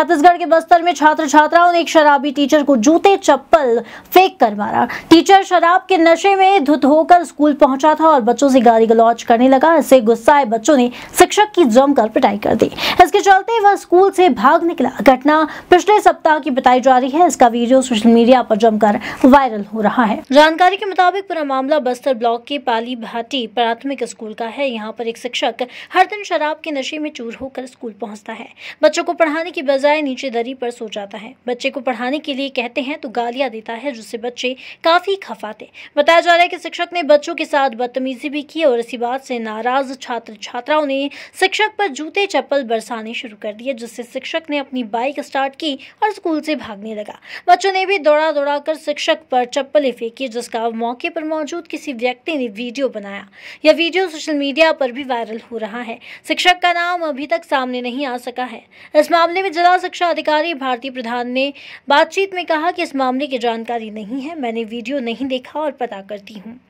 छत्तीसगढ़ के बस्तर में छात्र छात्राओं ने एक शराबी टीचर को जूते चप्पल फेंक कर मारा टीचर शराब के नशे में धुत होकर स्कूल पहुंचा था और बच्चों से गाली गलौज करने लगा इससे गुस्साए बच्चों ने शिक्षक की जमकर पिटाई कर दी इसके चलते वह स्कूल से भाग निकला घटना पिछले सप्ताह की बताई जा रही है इसका वीडियो सोशल मीडिया पर जमकर वायरल हो रहा है जानकारी के मुताबिक पूरा मामला बस्तर ब्लॉक के पाली भाटी प्राथमिक स्कूल का है यहाँ पर एक शिक्षक हर दिन शराब के नशे में चूर होकर स्कूल पहुँचता है बच्चों को पढ़ाने की बजाय बजाय नीचे दरी पर सो जाता है बच्चे को पढ़ाने के लिए कहते हैं तो गालियां देता है जिससे बच्चे काफ़ी खफाते बताया जा रहा है कि शिक्षक ने बच्चों के साथ बदतमीजी भी की और इसी बात से नाराज छात्र छात्राओं ने शिक्षक पर जूते चप्पल बरसाने शुरू कर दिए जिससे शिक्षक ने अपनी बाइक स्टार्ट की और स्कूल से भागने लगा बच्चों ने भी दौड़ा दौड़ा कर शिक्षक पर चप्पलें फेंकी जिसका मौके पर मौजूद किसी व्यक्ति ने वीडियो बनाया यह वीडियो सोशल मीडिया पर भी वायरल हो रहा है शिक्षक का नाम अभी तक सामने नहीं आ सका है इस मामले में जिला जिला शिक्षा अधिकारी भारती प्रधान ने बातचीत में कहा कि इस मामले की जानकारी नहीं है मैंने वीडियो नहीं देखा और पता करती हूँ